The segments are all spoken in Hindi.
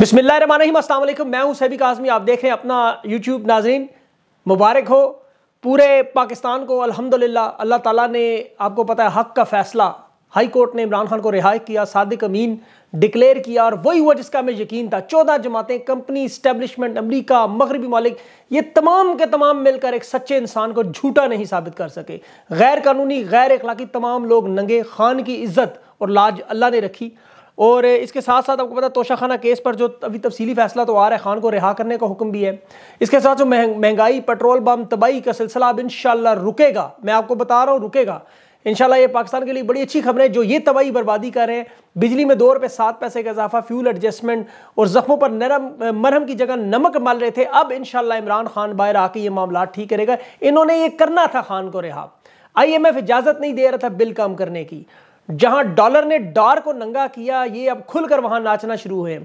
रही अल्लाम मैं हूं सैबिक आज़मी आप देख रहे हैं अपना यूट्यूब नाजरीन मुबारक हो पूरे पाकिस्तान को अल्हम्दुलिल्लाह अल्लाह ताला ने आपको पता है हक का फ़ैसला हाई कोर्ट ने इमरान खान को रिहा किया सादिक अमीन डिक्लेयर किया और वही हुआ जिसका हमें यकीन था चौदह जमातें कंपनी इस्टेबलिशमेंट अमरीका मगरबी मालिक ये तमाम के तमाम मिलकर एक सच्चे इंसान को झूठा नहीं साबित कर सके गैर कानूनी गैर अखलाकी तमाम लोग नंगे खान की इज्जत और लाज अल्लाह ने रखी और इसके साथ साथ आपको पता तोशाखाना केस पर जो अभी तफसीली फैसला तो आ रहा है खान को रिहा करने का हुक्म भी है इसके साथ जो महंगाई पेट्रोल बम तबाही का सिलसिला अब इन रुकेगा मैं आपको बता रहा हूँ रुकेगा इनशाला ये पाकिस्तान के लिए बड़ी अच्छी खबर है जो ये तबाही बर्बादी कर रहे हैं बिजली में दो रुपये सात पैसे का इजाफा फ्यूल एडजस्टमेंट और ज़ख्मों पर नरम मरहम की जगह नमक मल रहे थे अब इनशाला इमरान खान बाहर आके ये मामला ठीक करेगा इन्होंने ये करना था खान को रिहा आई एम एफ इजाज़त नहीं दे रहा था बिल काम करने की जहां डॉलर ने डार को नंगा किया ये अब खुलकर वहां नाचना शुरू हुए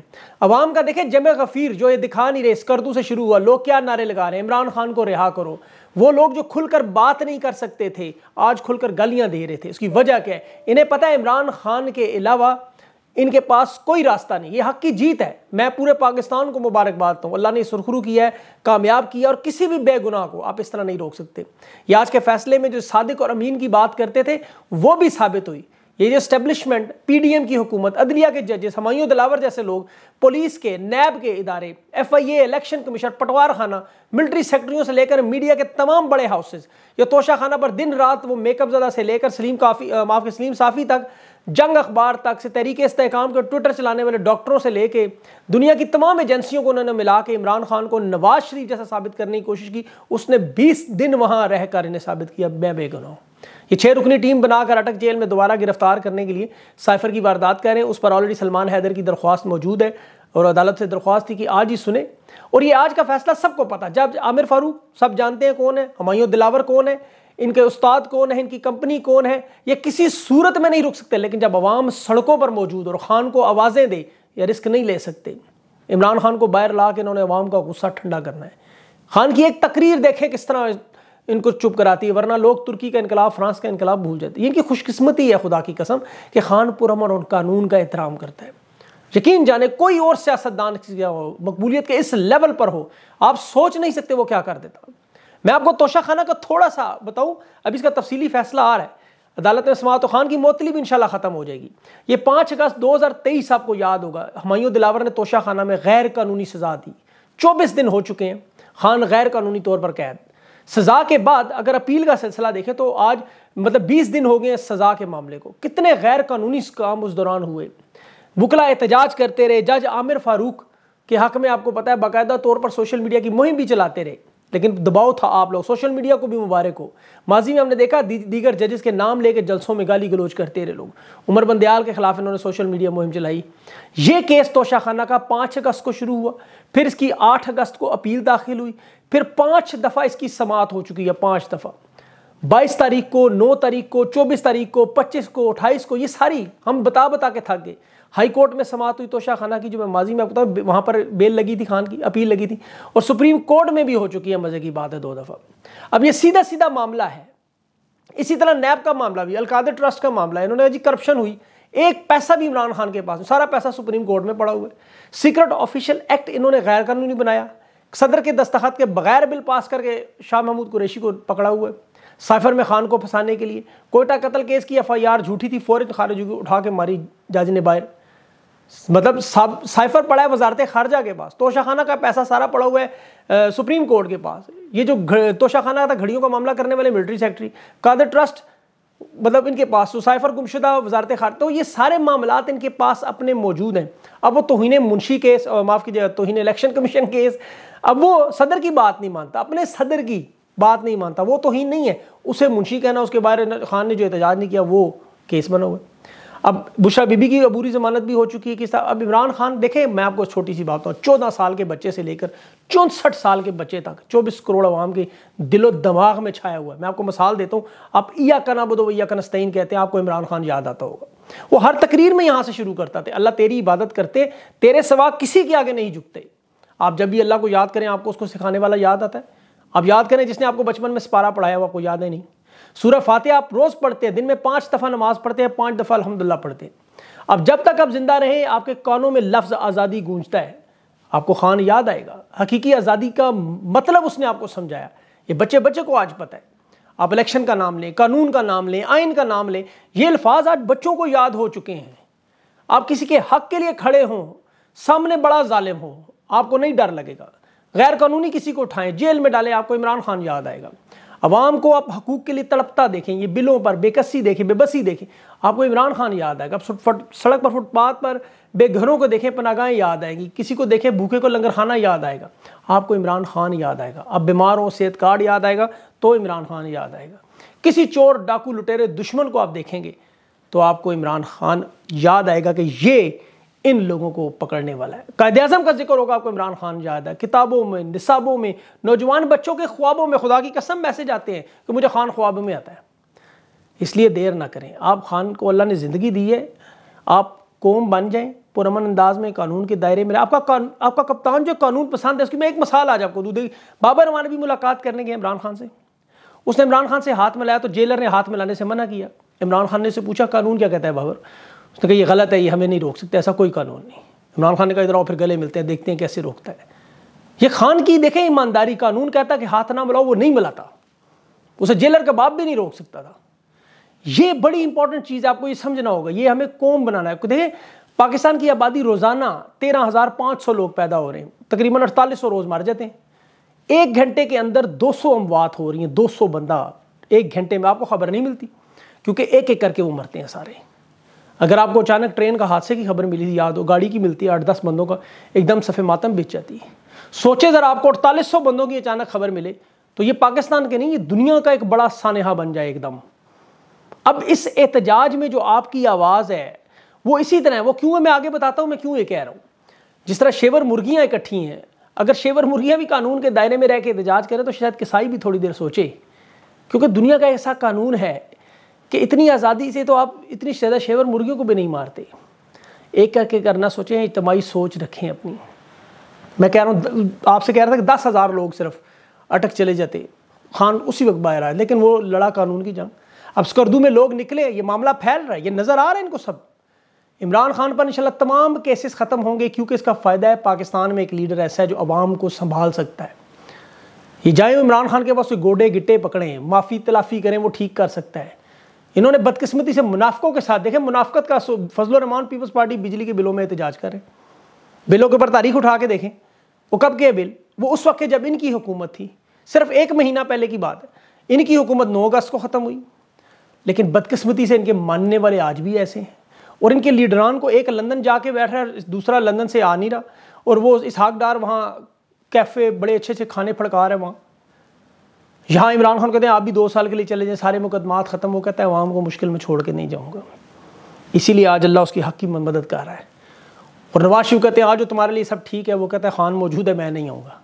अवाम का देखे जमे गफीर जो ये दिखा नहीं रहे स्कर्दू से शुरू हुआ लोग क्या नारे लगा रहे हैं इमरान खान को रिहा करो वो लोग जो खुलकर बात नहीं कर सकते थे आज खुलकर गलियां दे रहे थे उसकी वजह क्या है इन्हें पता है इमरान खान के अलावा इनके पास कोई रास्ता नहीं ये हक की जीत है मैं पूरे पाकिस्तान को मुबारकबाद दूँ अल्लाह ने सुरखरू किया है कामयाब किया और किसी भी बेगुनाह को आप इस तरह नहीं रोक सकते ये आज के फैसले में जो सादिक और अमीन की बात करते थे वो भी साबित हुई ये जो स्टेब्लिशमेंट पीडीएम की हुकूमत अदलिया के जजेस हमायूं दिलावर जैसे लोग पुलिस के नैब के इदारे एफआईए इलेक्शन कमीशन पटवार खाना मिलिट्री सेक्रेटरियों से लेकर मीडिया के तमाम बड़े हाउसेज या तोशा खाना पर दिन रात वो मेकअप जदा से लेकर सलीम काफी माफ सलीम साफ़ी तक जंग अखबार तक से तहरीक इसकाम के ट्विटर चलाने वाले डॉक्टरों से लेके दुनिया की तमाम एजेंसियों को उन्होंने मिला के इमरान खान को नवाज शरीफ जैसा साबित करने की कोशिश की उसने बीस दिन वहाँ रह कर इन्हें साबित किया मैं हूँ ये छह रुकनी टीम बनाकर अटक जेल में दोबारा गिरफ्तार करने के लिए साइफर की वारदात कर रहे हैं उस पर ऑलरेडी सलमान हैदर की दरख्वास्त मौजूद है और अदालत से दरख्वास्त थी कि आज ही सुने और ये आज का फैसला सबको पता जब आमिर फारूक सब जानते हैं कौन है हमायूं दिलावर कौन है इनके उस्ताद कौन है इनकी कंपनी कौन है ये किसी सूरत में नहीं रुक सकते लेकिन जब आवाम सड़कों पर मौजूद और खान को आवाज़ें दे या रिस्क नहीं ले सकते इमरान खान को बाहर ला के इन्होंने अवाम का गुस्सा ठंडा करना है खान की एक तकरीर देखें किस तरह इनको चुप कराती है वरना लोग तुर्की का इनकलाब फ्रांस का इनकलाब भूल जाते हैं इनकी खुशकस्मती है खुदा की कसम कि खानपुर उन कानून का एहतराम करता है यकीन जाने कोई और सियासतदान हो मकबूलियत के इस लेवल पर हो आप सोच नहीं सकते वो क्या कर देता मैं आपको तोशा खाना का थोड़ा सा बताऊं अब इसका तफसीली फैसला आ रहा है अदालत में समात तो खान की मोतली भी इंशाल्लाह ख़त्म हो जाएगी ये पाँच अगस्त दो हज़ार तेईस आपको याद होगा हमायूं दिलावर ने तोशा खाना में गैर कानूनी सजा दी चौबीस दिन हो चुके हैं खान गैर कानूनी तौर पर कैद सज़ा के बाद अगर अपील का सिलसिला देखें तो आज मतलब 20 दिन हो गए हैं सज़ा के मामले को कितने गैर कानूनी काम उस दौरान हुए बुकला एहतजाज करते रहे जज आमिर फारूक के हक में आपको पता है बाकायदा तौर पर सोशल मीडिया की मुहिम भी चलाते रहे लेकिन दबाव था आप लोग सोशल मीडिया को भी मुबारक हो माजी में हमने देखा दी, दीगर जजेस के नाम लेके जलसों में गाली गलोच करते रहे लोग उमर बंदयाल के खिलाफ इन्होंने सोशल मीडिया मुहिम चलाई ये केस तोशा खाना का पाँच अगस्त को शुरू हुआ फिर इसकी आठ अगस्त को अपील दाखिल हुई फिर पाँच दफ़ा इसकी समात हो चुकी है पाँच दफ़ा बाईस तारीख को नौ तारीख को चौबीस तारीख को पच्चीस को अट्ठाईस को ये सारी हम बता बता के थक गए हाई कोर्ट में समात हुई तोशा खाना की जो मैं माजी में आपको बताऊँ वहाँ पर बेल लगी थी खान की अपील लगी थी और सुप्रीम कोर्ट में भी हो चुकी है मज़े की बात है दो दफ़ा अब ये सीधा सीधा मामला है इसी तरह नैब का मामला भी अलकादे ट्रस्ट का मामला है इन्होंने जी करप्शन हुई एक पैसा भी इमरान खान के पास सारा पैसा सुप्रीम कोर्ट में पड़ा हुआ है सीक्रेट ऑफिशियल एक्ट इन्होंने गैर कानूनी बनाया सदर के दस्तखत के बगैर बिल पास करके शाह महमूद कुरैशी को पकड़ा हुआ है साइफर में खान को फंसाने के लिए कोयटा कत्ल केस की एफआईआर झूठी थी फौरन तो खारिज हुई उठा के मारी जज ने बाहर मतलब साइफर पड़ा है वजारत खारजा के पास तोशाखाना का पैसा सारा पड़ा हुआ है आ, सुप्रीम कोर्ट के पास ये जो तोशाखाना था घड़ियों का मामला करने वाले मिलिट्री सेक्रेटरी कादर ट्रस्ट मतलब इनके पास तो साइफर गुमशुदा वजारत खार तो ये सारे मामला इनके पास अपने मौजूद हैं अब वो तोहिने मुंशी केस माफ़ कीजिए तोहिने इलेक्शन कमीशन केस अब वो सदर की बात नहीं मानता अपने सदर की बात नहीं मानता वो तो ही नहीं है उसे मुंशी कहना उसके बारे खान ने जो एहतजाज नहीं किया वो केस बना हुआ अब बुशा बीबी की अबूरी जमानत भी हो चुकी है कि अब इमरान खान देखें मैं आपको छोटी सी बात बताऊँ चौदह साल के बच्चे से लेकर चौंसठ साल के बच्चे तक चौबीस करोड़ अवाम के दिलो दमाग में छाया हुआ है मैं आपको मिसाल देता हूँ आप या कना बदो या कनस्तैन कहते हैं आपको इमरान खान याद आता होगा वो हर तकरीर में यहाँ से शुरू करता थे अल्लाह तेरी इबादत करते तेरे सवा किसी के आगे नहीं झुकते आप जब भी अल्लाह को याद करें आपको उसको सिखाने वाला याद आता है आप याद करें जिसने आपको बचपन में सपारा पढ़ाया हुआ आपको याद है नहीं सूरह फातह आप रोज़ पढ़ते हैं दिन में पाँच दफ़ा नमाज पढ़ते हैं पाँच दफ़ा अलहमदुल्ला पढ़ते हैं अब जब तक आप ज़िंदा रहें आपके कानों में लफ्ज़ आज़ादी गूंजता है आपको खान याद आएगा हकीकी आज़ादी का मतलब उसने आपको समझाया ये बच्चे बच्चे को आज पता है आप इलेक्शन का नाम लें कानून का नाम लें आइन का नाम लें ये अल्फाज आज बच्चों को याद हो चुके हैं आप किसी के हक के लिए खड़े हों सामने बड़ा ालिम हो आपको नहीं डर लगेगा गैर कानूनी किसी को उठाएं जेल में डालें आपको इमरान खान याद आएगा आवाम को आप हकूक के लिए तड़पता देखें ये बिलों पर बेकसी देखें बेबसी देखें आपको इमरान खान याद आएगा आप सड़क पर फुटपाथ पर बेघरों को देखें पनागाहें याद आएंगी किसी को देखें भूखे को लंगर खाना याद आएगा आपको इमरान खान याद आएगा आप बीमार हो सेहत कार्ड याद आएगा तो इमरान खान याद आएगा किसी चोर डाकू लुटेरे दुश्मन को आप देखेंगे तो आपको इमरान खान याद आएगा कि ये इन लोगों को पकड़ने वाला है कायद अजम का जिक्र होगा आपको इमरान खान याद है किताबों में निसाबों में नौजवान बच्चों के ख्वाबों में खुदा की कसम मैसेज आते हैं कि मुझे खान ख्वाब में आता है इसलिए देर ना करें आप खान को अल्लाह ने ज़िंदगी दी है आप कौम बन जाएं पुरमन अंदाज में कानून के दायरे में आपका कान, आपका कप्तान जो कानून पसंद है उसकी मैं एक मिसाल आज आपको दूँ देखिए बाबा रवान भी मुलाकात करने गए इमरान खान से उसने इमरान खान से हाथ मिलाया तो जेलर ने हाथ मिलाने से मना किया इमरान खान ने से पूछा कानून क्या कहता है बाबर उसने कहा ये गलत है ये हमें नहीं रोक सकते ऐसा कोई कानून नहीं इमरान खान ने कहा इधर आओ फिर गले मिलते हैं देखते हैं कैसे रोकता है ये खान की देखें ईमानदारी कानून कहता कि हाथ ना मिलाओ वो नहीं मिलाता उसे जेलर का बाप भी नहीं रोक सकता था ये बड़ी इंपॉर्टेंट चीज़ आपको ये समझना होगा ये हमें कौम बनाना है देखिए पाकिस्तान की आबादी रोज़ाना तेरह हज़ार पाँच सौ लोग पैदा हो रहे हैं तकरीबन अड़तालीस सौ रोज़ मार जाते हैं एक घंटे के अंदर दो सौ अमवात हो रही हैं दो सौ बंदा एक घंटे में आपको खबर नहीं मिलती क्योंकि एक एक करके वो मरते हैं सारे अगर आपको अचानक ट्रेन का हादसे की खबर मिली याद हो गाड़ी की मिलती है आठ दस बंदों का एकदम सफ़े मातम बिच जाती है सोचे ज़रा आपको अड़तालीस सौ बंदों की अचानक खबर मिले तो ये पाकिस्तान के नहीं ये दुनिया का एक बड़ा सानहा बन जाए एकदम अब इस एहतजाज में जो आपकी आवाज़ है वो इसी तरह है वो क्यों है मैं आगे बताता हूँ मैं क्यों ये कह रहा हूँ जिस तरह शेवर मुर्गियाँ इकट्ठी हैं अगर शेवर मुर्गियाँ भी कानून के दायरे में रह के एहतजाज करें तो शायद किसाई भी थोड़ी देर सोचे क्योंकि दुनिया का ऐसा कानून है कि इतनी आज़ादी से तो आप इतनी शदा शेवर मुर्गियों को भी नहीं मारते एक करके करना सोचें इतमाही सोच रखें अपनी मैं कह रहा हूँ आपसे कह रहा था कि दस हज़ार लोग सिर्फ अटक चले जाते खान उसी वक्त बाहर आए लेकिन वो लड़ा कानून की जंग अब स्कर्दू में लोग निकले ये मामला फैल रहा है ये नज़र आ रहा है इनको सब इमरान खान पर इंशाल्लाह तमाम केसेस ख़त्म होंगे क्योंकि इसका फ़ायदा है पाकिस्तान में एक लीडर ऐसा है जो आवाम को संभाल सकता है ये जाए इमरान खान के पास कोई गोडे गिट्टे पकड़ें माफ़ी तलाफ़ी करें वो ठीक कर सकता है इन्होंने बदकिस्मती से मुनाफकों के साथ देखे मुनाफकत का फजल रमान पीपल्स पार्टी बिजली के बिलों में एहतजाज करें बिलों के ऊपर तारीख उठा के देखें वो कब के बिल वो उस वक्त जब इनकी हुकूमत थी सिर्फ एक महीना पहले की बात है इनकी हुकूमत नौ अगस्त को ख़त्म हुई लेकिन बदकिस्मती से इनके मानने वाले आज भी ऐसे हैं और इनके लीडरान को एक लंदन जाके बैठ रहा है दूसरा लंदन से आ नहीं रहा और वो इसहाकदार वहाँ कैफ़े बड़े अच्छे अच्छे खाने फड़का रहे वहाँ यहाँ इमरान खान कहते हैं आप भी दो साल के लिए चले जाएँ सारे मुकदमात ख़त्म हो कहता है अवाम को मुश्किल में छोड़ के नहीं जाऊँगा इसीलिए आज अल्लाह उसकी हक की मदद कर रहा है और नवाज शिव कहते हैं आज जो तुम्हारे लिए सब ठीक है वो कहता है खान मौजूद है मैं नहीं आऊँगा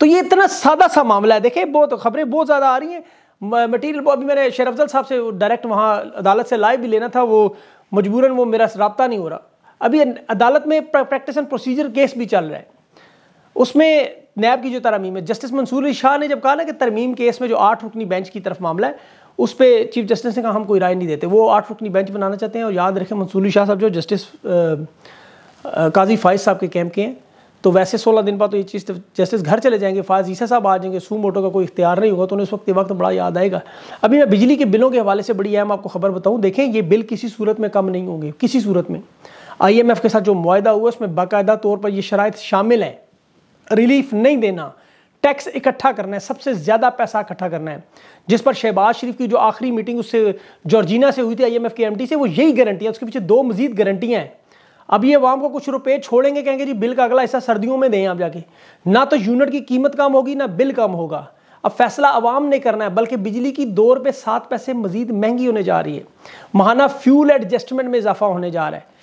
तो ये इतना सादा सा मामला है देखिए बहुत खबरें बहुत ज़्यादा आ रही हैं मटीरियल अभी मैंने शेर अफजल साहब से डायरेक्ट वहाँ अदालत से लाइव भी लेना था वो मजबूरन वो मेरा रबता नहीं हो रहा अभी अदालत में प्रैक्टिस एंड प्रोसीजर केस भी चल रहा है उसमें नैब की जो तरमीम है जस्टिस मंसूर अली शाह ने जब कहा ना कि तरमीम केस में जो आठ रुकनी बेंच की तरफ मामला है उस पर चीफ जस्टिस ने कहा हम कोई राय नहीं देते वो आठ रुकनी बेंच बनाना चाहते हैं और याद रखें मंसूरी शाह साहब जो जस्टिस काजी फायज़ साहब के कैंप के हैं तो वैसे सोलह दिन बाद तो ये चीज़ तो जस्टिस घर चले जाएंगे फायज़ ईसा साहब आ जाएंगे सू मोटो का कोई इख्तियार नहीं होगा तो उन्हें उस वक्त वक्त बड़ा याद आएगा अभी मैं बिजली के बिलों के हवाले से बड़ी अहम आपको खबर बताऊँ देखें ये बिल किसी सूरत में कम नहीं होंगे किसी सूरत में आई एम एफ़ के साथ जो मुआदा हुआ उसमें बाकायदा तौर पर यह शराइ शामिल हैं रिलीफ नहीं देना टैक्स इकट्ठा करना है सबसे ज़्यादा पैसा इकट्ठा करना है जिस पर शहबाज शरीफ की जो आखिरी मीटिंग उससे जॉर्जीना से हुई थी आईएमएफ के एमटी से वो यही गारंटी है उसके पीछे दो मजीद गारंटियाँ हैं अब ये अवाम को कुछ रुपए छोड़ेंगे कहेंगे जी बिल का अगला हिस्सा सर्दियों में दें आप जाके ना तो यूनिट की कीमत कम होगी ना बिल कम होगा अब फैसला अवाम ने करना है बल्कि बिजली की दो रुपये सात पैसे मजीद महंगी होने जा रही है महाना फ्यूल एडजस्टमेंट में इजाफा होने जा रहा है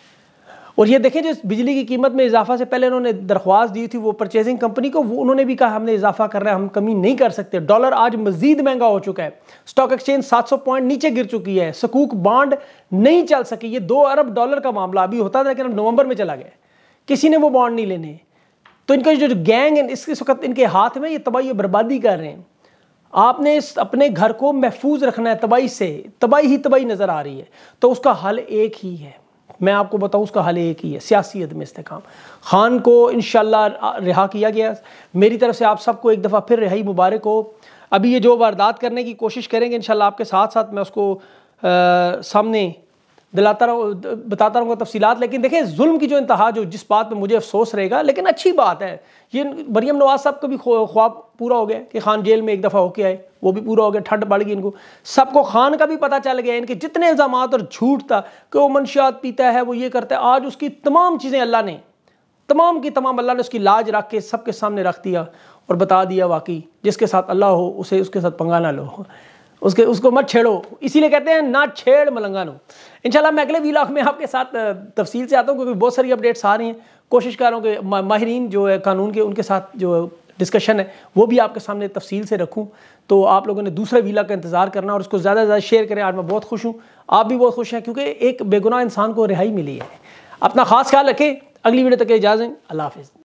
और ये देखें जिस बिजली की कीमत में इजाफा से पहले उन्होंने दरख्वास्त दी थी वो परचेजिंग कंपनी को वो उन्होंने भी कहा हमने इजाफा कर रहे हैं हम कमी नहीं कर सकते डॉलर आज मजीद महंगा हो चुका है स्टॉक एक्सचेंज 700 पॉइंट नीचे गिर चुकी है सकूक बॉन्ड नहीं चल सकी ये दो अरब डॉलर का मामला अभी होता था लेकिन अब नवंबर में चला गया किसी ने वो बॉन्ड नहीं लेने तो इनका जो गैंग है इस वक्त इनके हाथ में ये तबाही बर्बादी कर रहे हैं आपने इस अपने घर को महफूज रखना है तबाही से तबाही ही तबाही नज़र आ रही है तो उसका हल एक ही है मैं आपको बताऊँ उसका हल एक ही है सियासी अदम इसकाम खान को इन रिहा किया गया मेरी तरफ से आप सबको एक दफ़ा फिर रिहाई मुबारक हो अभी ये जो वारदात करने की कोशिश करेंगे इन आपके साथ साथ मैं उसको आ, सामने दिलाता रहूँ बताता रहूँगा तफसीलात लेकिन देखिए जुल्म की जो इंतहा जो जिस बात पे मुझे अफसोस रहेगा लेकिन अच्छी बात है ये मरीम नवाज साहब का भी ख्वाब पूरा हो गया कि खान जेल में एक दफ़ा होके आए वो भी पूरा हो गया ठंड बढ़ गई इनको सबको खान का भी पता चल गया इनके जितने इल्ज़ाम और झूठ था कि वो मनशियात पीता है वो ये करता है आज उसकी तमाम चीज़ें अल्लाह ने तमाम की तमाम अल्लाह ने उसकी लाज रख के सबके सामने रख दिया और बता दिया वाकई जिसके साथ अल्लाह हो उसे उसके साथ पंगा ना लो उसके उसको मत छेड़ो इसीलिए कहते हैं ना छेड़ नो इनशाला मैं अगले वीलाग में आपके साथ तफसील से आता हूँ क्योंकि बहुत सारी अपडेट्स आ रही हैं कोशिश कर रहा हूँ कि माहरीन जो है कानून के उनके साथ जो डिस्कशन है वो भी आपके सामने तफसील से रखूँ तो आप लोगों ने दूसरे वीला का इंतज़ार करना और उसको ज़्यादा से ज़्यादा शेयर करें आज मैं बहुत खुश हूँ आप भी बहुत खुश हैं क्योंकि एक बेगुनाह इंसान को रिहाई मिली है अपना खास ख्याल रखें अगली वीडियो तक इजाज़ें अल्लाह हाफिज़